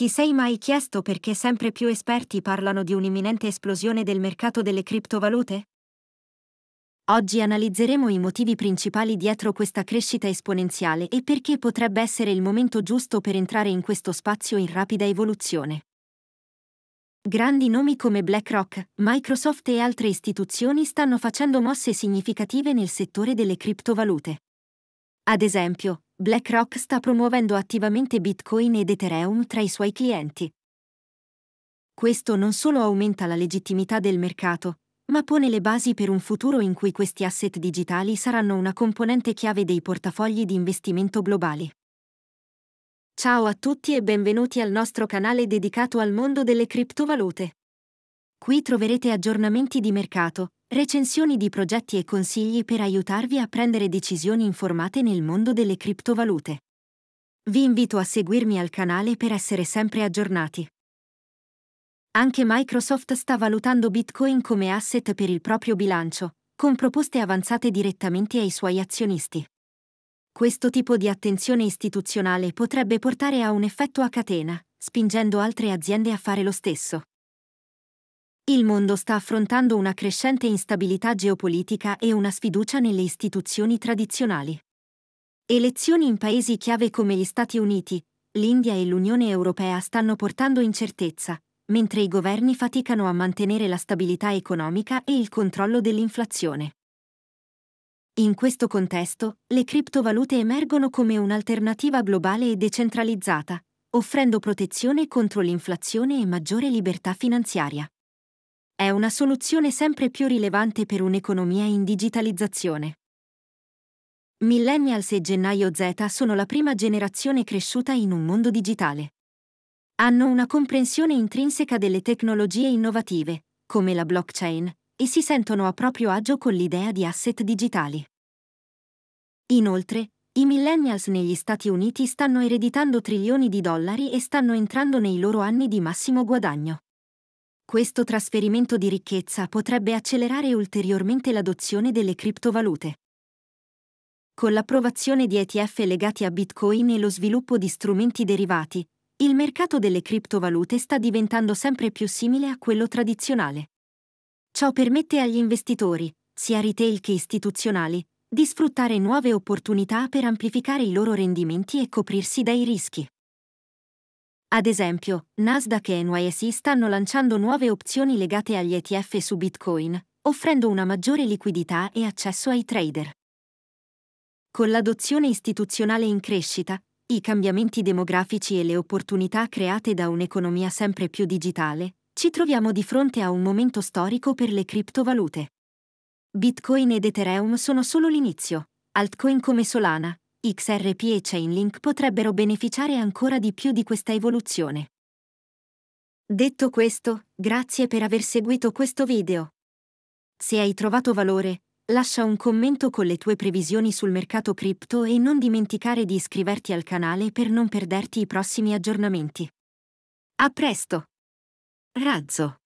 Ti sei mai chiesto perché sempre più esperti parlano di un'imminente esplosione del mercato delle criptovalute? Oggi analizzeremo i motivi principali dietro questa crescita esponenziale e perché potrebbe essere il momento giusto per entrare in questo spazio in rapida evoluzione. Grandi nomi come BlackRock, Microsoft e altre istituzioni stanno facendo mosse significative nel settore delle criptovalute. Ad esempio, BlackRock sta promuovendo attivamente Bitcoin ed Ethereum tra i suoi clienti. Questo non solo aumenta la legittimità del mercato, ma pone le basi per un futuro in cui questi asset digitali saranno una componente chiave dei portafogli di investimento globali. Ciao a tutti e benvenuti al nostro canale dedicato al mondo delle criptovalute. Qui troverete aggiornamenti di mercato, Recensioni di progetti e consigli per aiutarvi a prendere decisioni informate nel mondo delle criptovalute. Vi invito a seguirmi al canale per essere sempre aggiornati. Anche Microsoft sta valutando Bitcoin come asset per il proprio bilancio, con proposte avanzate direttamente ai suoi azionisti. Questo tipo di attenzione istituzionale potrebbe portare a un effetto a catena, spingendo altre aziende a fare lo stesso. Il mondo sta affrontando una crescente instabilità geopolitica e una sfiducia nelle istituzioni tradizionali. Elezioni in paesi chiave come gli Stati Uniti, l'India e l'Unione Europea stanno portando incertezza, mentre i governi faticano a mantenere la stabilità economica e il controllo dell'inflazione. In questo contesto, le criptovalute emergono come un'alternativa globale e decentralizzata, offrendo protezione contro l'inflazione e maggiore libertà finanziaria è una soluzione sempre più rilevante per un'economia in digitalizzazione. Millennials e Gennaio Z sono la prima generazione cresciuta in un mondo digitale. Hanno una comprensione intrinseca delle tecnologie innovative, come la blockchain, e si sentono a proprio agio con l'idea di asset digitali. Inoltre, i millennials negli Stati Uniti stanno ereditando trilioni di dollari e stanno entrando nei loro anni di massimo guadagno. Questo trasferimento di ricchezza potrebbe accelerare ulteriormente l'adozione delle criptovalute. Con l'approvazione di ETF legati a Bitcoin e lo sviluppo di strumenti derivati, il mercato delle criptovalute sta diventando sempre più simile a quello tradizionale. Ciò permette agli investitori, sia retail che istituzionali, di sfruttare nuove opportunità per amplificare i loro rendimenti e coprirsi dai rischi. Ad esempio, Nasdaq e NYSE stanno lanciando nuove opzioni legate agli ETF su Bitcoin, offrendo una maggiore liquidità e accesso ai trader. Con l'adozione istituzionale in crescita, i cambiamenti demografici e le opportunità create da un'economia sempre più digitale, ci troviamo di fronte a un momento storico per le criptovalute. Bitcoin ed Ethereum sono solo l'inizio. Altcoin come Solana, XRP e Chainlink potrebbero beneficiare ancora di più di questa evoluzione. Detto questo, grazie per aver seguito questo video. Se hai trovato valore, lascia un commento con le tue previsioni sul mercato cripto e non dimenticare di iscriverti al canale per non perderti i prossimi aggiornamenti. A presto! Razzo